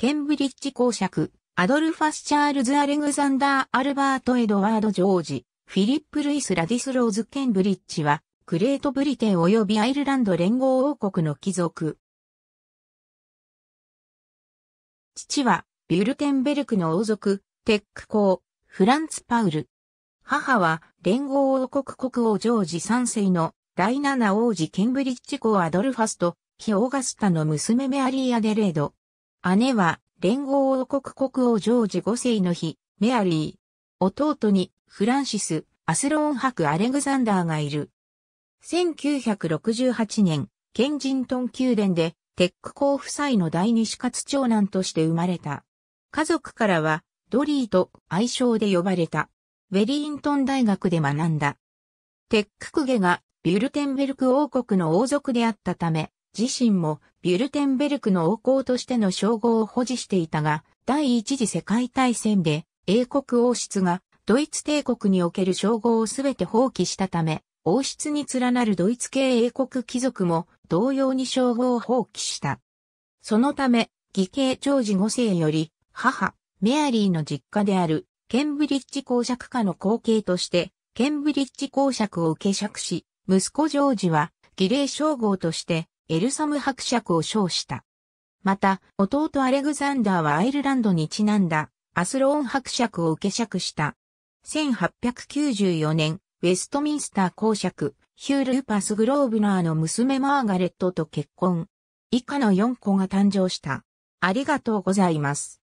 ケンブリッジ公爵、アドルファス・チャールズ・アレグザンダー・アルバート・エドワード・ジョージ、フィリップ・ルイス・ラディス・ローズ・ケンブリッジは、グレートブリテン及びアイルランド連合王国の貴族。父は、ビュルテンベルクの王族、テック公、フランツ・パウル。母は、連合王国国王ジョージ3世の第七王子ケンブリッジ公アドルファスと、ヒオーガスタの娘メアリー・アデレード。姉は、連合王国国王ジョージ5世の日、メアリー。弟に、フランシス、アスローン博アレグザンダーがいる。1968年、ケンジントン宮殿で、テック公夫妻の第二死活長男として生まれた。家族からは、ドリーと愛称で呼ばれた。ウェリーントン大学で学んだ。テッククがビュルテンベルク王国の王族であったため、自身もビュルテンベルクの王侯としての称号を保持していたが、第一次世界大戦で英国王室がドイツ帝国における称号をすべて放棄したため、王室に連なるドイツ系英国貴族も同様に称号を放棄した。そのため、義兄ジョージ5世より、母、メアリーの実家である、ケンブリッジ公爵家の後継として、ケンブリッジ公爵を受け爵し、息子ジョージは、儀礼称号として、エルサム伯爵を称した。また、弟アレグザンダーはアイルランドにちなんだ、アスローン伯爵を受け爵した。1894年、ウェストミンスター公爵、ヒュー・ルーパス・グローブナーの娘マーガレットと結婚。以下の4個が誕生した。ありがとうございます。